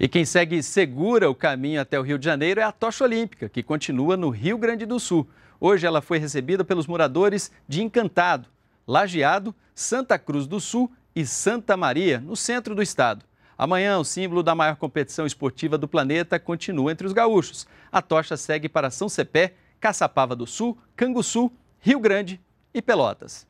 E quem segue segura o caminho até o Rio de Janeiro é a tocha olímpica, que continua no Rio Grande do Sul. Hoje ela foi recebida pelos moradores de Encantado, Lajeado, Santa Cruz do Sul e Santa Maria, no centro do estado. Amanhã, o símbolo da maior competição esportiva do planeta continua entre os gaúchos. A tocha segue para São Cepé, Caçapava do Sul, Canguçu, Rio Grande e Pelotas.